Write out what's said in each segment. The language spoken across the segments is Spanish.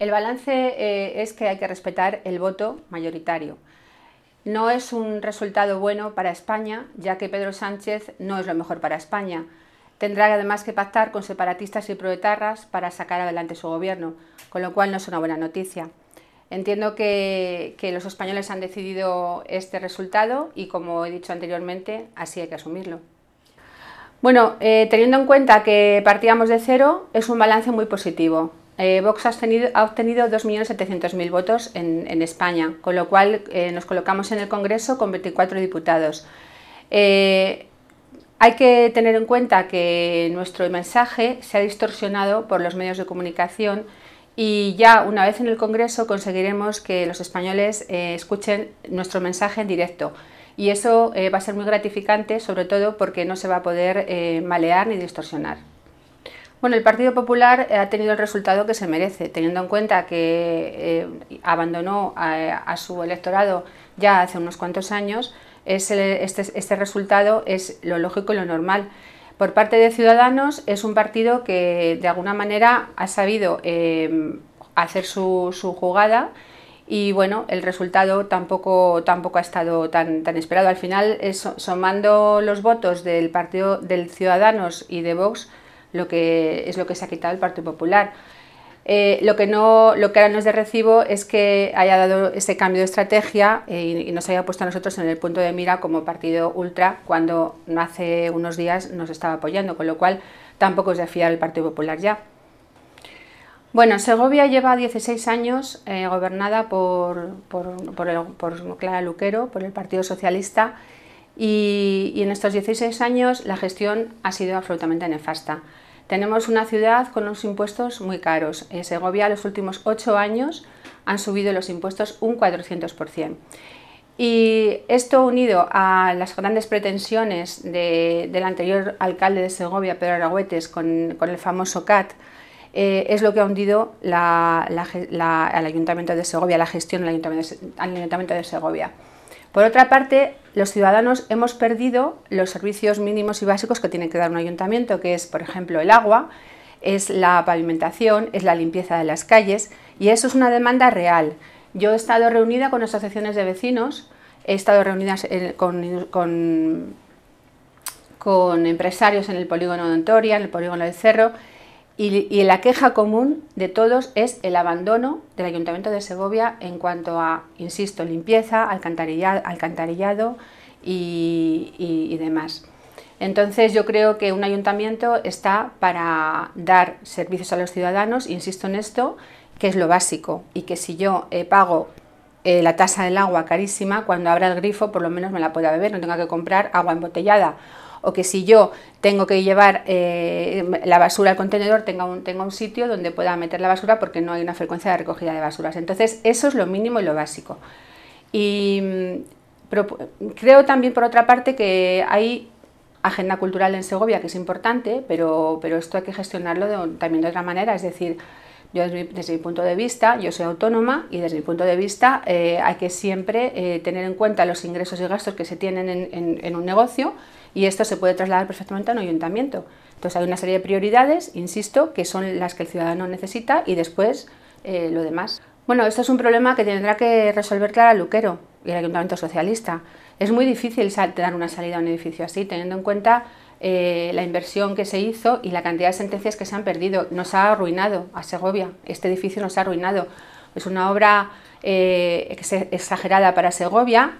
El balance eh, es que hay que respetar el voto mayoritario. No es un resultado bueno para España, ya que Pedro Sánchez no es lo mejor para España. Tendrá además que pactar con separatistas y proetarras para sacar adelante su gobierno, con lo cual no es una buena noticia. Entiendo que, los españoles han decidido este resultado y, como he dicho anteriormente, así hay que asumirlo. Bueno, eh, teniendo en cuenta que partíamos de cero, es un balance muy positivo. Eh, Vox ha obtenido, 2.700.000 votos en, España, con lo cual eh, nos colocamos en el Congreso con 24 diputados. Eh, hay que tener en cuenta que nuestro mensaje se ha distorsionado por los medios de comunicación y ya una vez en el Congreso conseguiremos que los españoles escuchen nuestro mensaje en directo. Y eso va a ser muy gratificante, sobre todo porque no se va a poder malear ni distorsionar. Bueno, el Partido Popular eh, ha tenido el resultado que se merece, teniendo en cuenta que eh, abandonó a, su electorado ya hace unos cuantos años, es este, este, resultado es lo lógico y lo normal. Por parte de Ciudadanos es un partido que de alguna manera ha sabido em, hacer su, jugada y bueno, el resultado tampoco, tampoco ha estado tan, tan esperado. Al final, somando los votos del partido del Ciudadanos y de Vox, lo que es lo que se ha quitado el Partido Popular. Eh, lo, que no, lo que ahora no es de recibo es que haya dado ese cambio de estrategia eh, y, nos haya puesto a nosotros en el punto de mira como partido ultra cuando no hace unos días nos estaba apoyando, con lo cual tampoco es de fiar el Partido Popular ya. Bueno, Segovia lleva 16 años eh, gobernada por Clara Luquero, por el Partido Socialista, y, en estos 16 años la gestión ha sido absolutamente nefasta. Tenemos una ciudad con unos impuestos muy caros. En eh, Segovia los últimos 8 años han subido los impuestos un 400%. Y esto unido a las grandes pretensiones del anterior alcalde de Segovia, Pedro Aragüetes, con, el famoso CAT, eh, es lo que ha hundido la, al Ayuntamiento de Segovia, la gestión del al Ayuntamiento de Segovia. Por otra parte, los ciudadanos hemos perdido los servicios mínimos y básicos que tiene que dar un ayuntamiento, que es, por ejemplo, el agua, es la pavimentación, es la limpieza de las calles, y eso es una demanda real. Yo he estado reunida con asociaciones de vecinos, he estado reunida con, empresarios en el polígono de Ontoria, en el polígono del Cerro, y, la queja común de todos es el abandono del Ayuntamiento de Segovia en cuanto a, insisto, limpieza, alcantarillado, y, demás. Entonces yo creo que un ayuntamiento está para dar servicios a los ciudadanos, insisto en esto, que es lo básico y que si yo eh, pago eh, la tasa del agua carísima, cuando abra el grifo por lo menos me la pueda beber, no tenga que comprar agua embotellada o que si yo tengo que llevar eh, la basura al contenedor, tenga un, tenga un sitio donde pueda meter la basura porque no hay una frecuencia de recogida de basuras. Entonces, eso es lo mínimo y lo básico. Y mm, creo también, por otra parte, que hay agenda cultural en Segovia, que es importante, pero, pero esto hay que gestionarlo también de otra manera, es decir, yo desde mi, punto de vista, yo soy autónoma y desde mi punto de vista eh, hay que siempre eh, tener en cuenta los ingresos y gastos que se tienen en un negocio y esto se puede trasladar perfectamente a un ayuntamiento. Entonces hay una serie de prioridades, insisto, que son las que el ciudadano necesita y después eh, lo demás. Bueno, esto es un problema que tendrá que resolver Clara Luquero y el Ayuntamiento Socialista. Es muy difícil dar una salida a un edificio así, teniendo en cuenta eh, la inversión que se hizo y la cantidad de sentencias que se han perdido. Nos ha arruinado a Segovia, este edificio nos ha arruinado. Es una obra eh, exagerada para Segovia,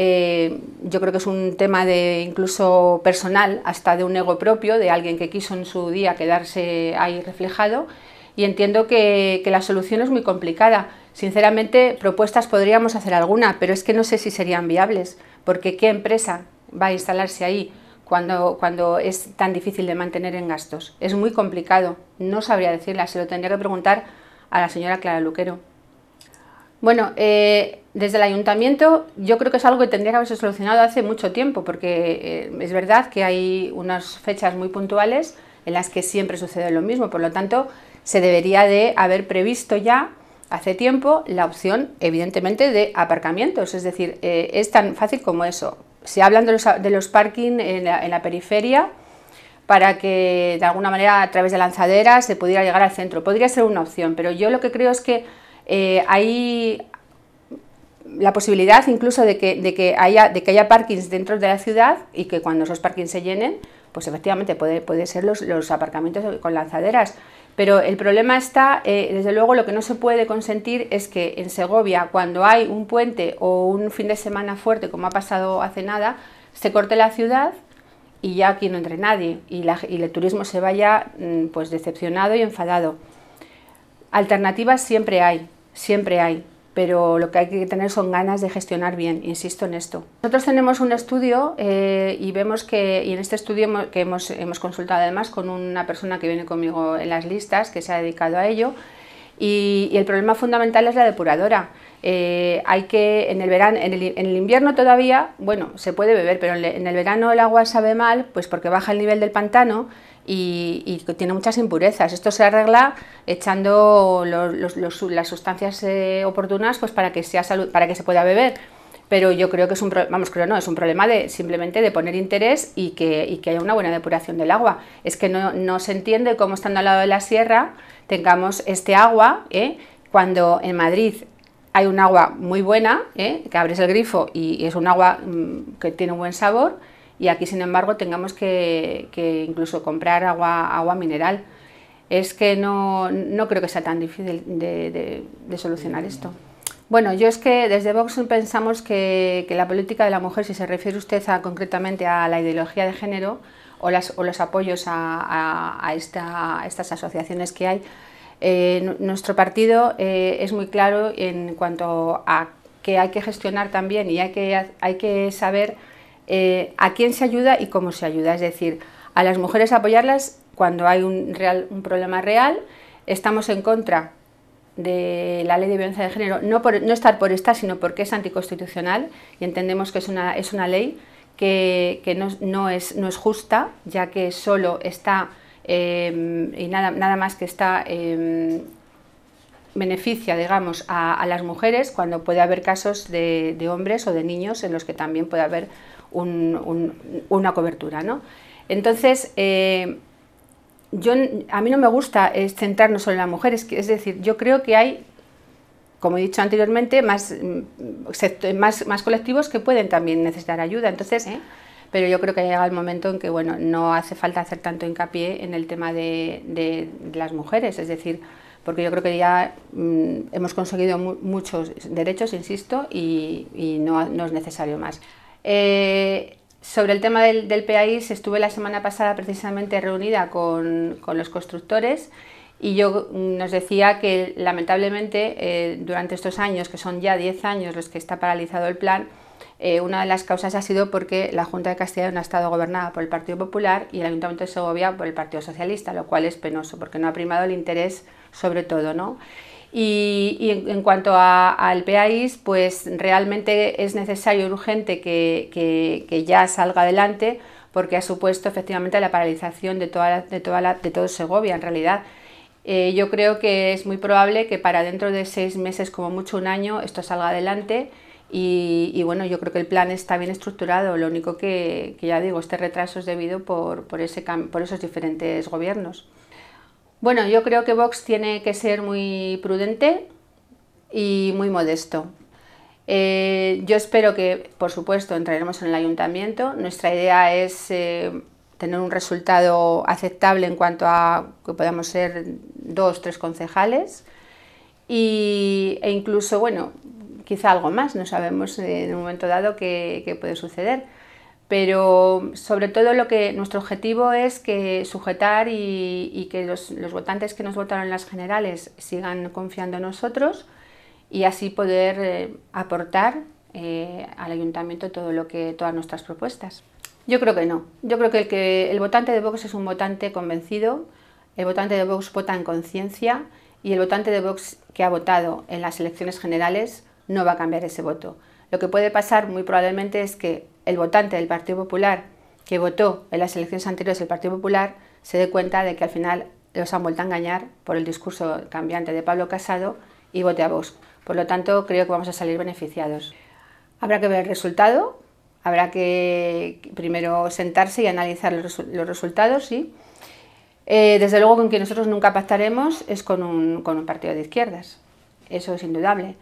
eh, yo creo que es un tema de incluso personal, hasta de un ego propio, de alguien que quiso en su día quedarse ahí reflejado y entiendo que, que, la solución es muy complicada. Sinceramente, propuestas podríamos hacer alguna, pero es que no sé si serían viables, porque ¿qué empresa va a instalarse ahí cuando, cuando es tan difícil de mantener en gastos? Es muy complicado, no sabría decirla, se lo tendría que preguntar a la señora Clara Luquero. Bueno, eh, desde el ayuntamiento yo creo que es algo que tendría que haberse solucionado hace mucho tiempo, porque eh, es verdad que hay unas fechas muy puntuales en las que siempre sucede lo mismo, por lo tanto se debería de haber previsto ya hace tiempo la opción evidentemente de aparcamientos, es decir, eh, es tan fácil como eso. Si hablan de los, parking en la, en la periferia, para que de alguna manera a través de lanzaderas se pudiera llegar al centro. Podría ser una opción, pero yo lo que creo es que eh, hay la posibilidad incluso de que, que, haya, de que haya parkings dentro de la ciudad y que cuando esos parkings se llenen, pues efectivamente puede, ser los, los aparcamientos con lanzaderas. Pero el problema está, eh, desde luego, lo que no se puede consentir es que en Segovia, cuando hay un puente o un fin de semana fuerte, como ha pasado hace nada, se corte la ciudad y ya aquí no entre nadie y, y el turismo se vaya mm, pues decepcionado y enfadado. Alternativas siempre hay, siempre hay, pero lo que hay que tener son ganas de gestionar bien, insisto en esto. Nosotros tenemos un estudio eh, y vemos que, y en este estudio que hemos, consultado además con una persona que viene conmigo en las listas, que se ha dedicado a ello, y, el problema fundamental es la depuradora. Eh, hay que, en el verano, en el, en el, invierno todavía, bueno, se puede beber, pero en el verano el agua sabe mal, pues porque baja el nivel del pantano y, tiene muchas impurezas. Esto se arregla echando las sustancias eh, oportunas pues para que sea para que se pueda beber. Pero yo creo que es un vamos, creo no, es un problema de simplemente de poner interés y que, haya una buena depuración del agua. Es que no, se entiende cómo estando al lado de la sierra tengamos este agua, ¿eh? cuando en Madrid hay un agua muy buena, ¿eh? que abres el grifo y, es un agua mm, que tiene un buen sabor, y aquí sin embargo tengamos que, incluso comprar agua, agua mineral. Es que no, no creo que sea tan difícil de, solucionar esto. Bueno, yo es que desde Vox pensamos que, que, la política de la mujer, si se refiere usted a, concretamente a la ideología de género o, las, o los apoyos a, a, esta, estas asociaciones que hay, eh, nuestro partido eh, es muy claro en cuanto a que hay que gestionar también y hay que, hay que saber eh, a quién se ayuda y cómo se ayuda. Es decir, a las mujeres apoyarlas cuando hay un, real, un problema real. Estamos en contra de la ley de violencia de género, no, por, no estar por esta sino porque es anticonstitucional y entendemos que es una, ley que, no, no, es, justa, ya que solo está, eh, y nada, más que está, eh, beneficia, digamos, a, las mujeres cuando puede haber casos de, de hombres o de niños en los que también puede haber una cobertura. ¿no? Entonces, eh, yo, a mí no me gusta eh, centrarnos solo en las mujeres, es decir, yo creo que hay, como he dicho anteriormente, más, mm, más, colectivos que pueden también necesitar ayuda. Entonces, pero yo creo que ha llegado el momento en que bueno, no hace falta hacer tanto hincapié en el tema de, las mujeres, es decir, porque yo creo que ya mm, hemos conseguido muchos derechos, insisto, y, no es necesario más. Eh, sobre el tema del, del PAIS estuve la semana pasada precisamente reunida con, los constructores y yo mm, nos decía que lamentablemente eh, durante estos años, que son ya 10 años los que está paralizado el plan, eh, una de las causas ha sido porque la Junta de Castilla no ha estado gobernada por el Partido Popular y el Ayuntamiento de Segovia por el Partido Socialista, lo cual es penoso porque no ha primado el interés sobre todo. ¿no? Y, en, cuanto al PAIS, pues realmente es necesario y urgente que, ya salga adelante porque ha supuesto efectivamente la paralización de, toda de, toda de todo Segovia en realidad. Eh, yo creo que es muy probable que para dentro de seis meses, como mucho un año, esto salga adelante. Y, bueno, yo creo que el plan está bien estructurado, lo único que, ya digo, este retraso es debido por, por esos diferentes gobiernos. Bueno, yo creo que Vox tiene que ser muy prudente y muy modesto. Eh, yo espero que, por supuesto, entraremos en el ayuntamiento. Nuestra idea es eh, tener un resultado aceptable en cuanto a que podamos ser dos, tres concejales y, e incluso, bueno, quizá algo más, no sabemos eh, en un momento dado qué puede suceder pero sobre todo lo que nuestro objetivo es que sujetar y, que los, los, votantes que nos votaron en las generales sigan confiando en nosotros y así poder eh, aportar eh, al ayuntamiento todo lo que todas nuestras propuestas. Yo creo que no. Yo creo que el que el votante de Vox es un votante convencido, el votante de Vox vota en conciencia y el votante de Vox que ha votado en las elecciones generales no va a cambiar ese voto. Lo que puede pasar muy probablemente es que el votante del Partido Popular que votó en las elecciones anteriores del Partido Popular se dé cuenta de que al final los han vuelto a engañar por el discurso cambiante de Pablo Casado y vote a vos. Por lo tanto, creo que vamos a salir beneficiados. Habrá que ver el resultado, habrá que primero sentarse y analizar los, resultados. Y, eh, desde luego, con quien nosotros nunca pactaremos es con un partido de izquierdas. Eso es indudable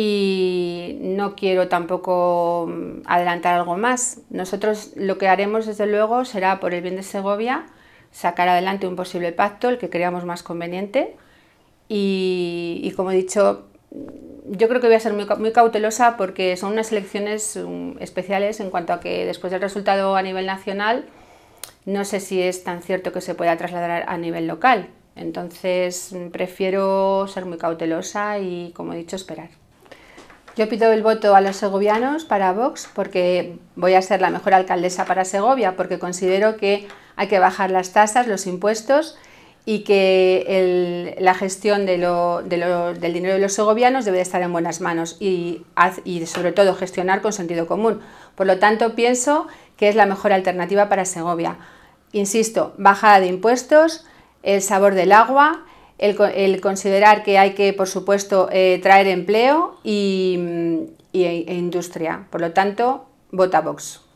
y no quiero tampoco mm, adelantar algo más. Nosotros lo que haremos, desde luego, será por el bien de Segovia sacar adelante un posible pacto, el que creamos más conveniente. Y, como he dicho, mm, yo creo que voy a ser muy, cautelosa porque son unas elecciones mm, especiales en cuanto a que después del resultado a nivel nacional, no sé si es tan cierto que se pueda trasladar a nivel local. Entonces, prefiero ser muy cautelosa y, como he dicho, esperar. Yo pido el voto a los segovianos para Vox porque voy a ser la mejor alcaldesa para Segovia, porque considero que hay que bajar las tasas, los impuestos y que la gestión del dinero de los segovianos debe estar en buenas manos y, y sobre todo gestionar con sentido común. Por lo tanto, pienso que es la mejor alternativa para Segovia. Insisto, bajada de impuestos, el sabor del agua, el, considerar que hay que, por supuesto, eh, traer empleo y, mm, e, e industria. Por lo tanto, vota Vox.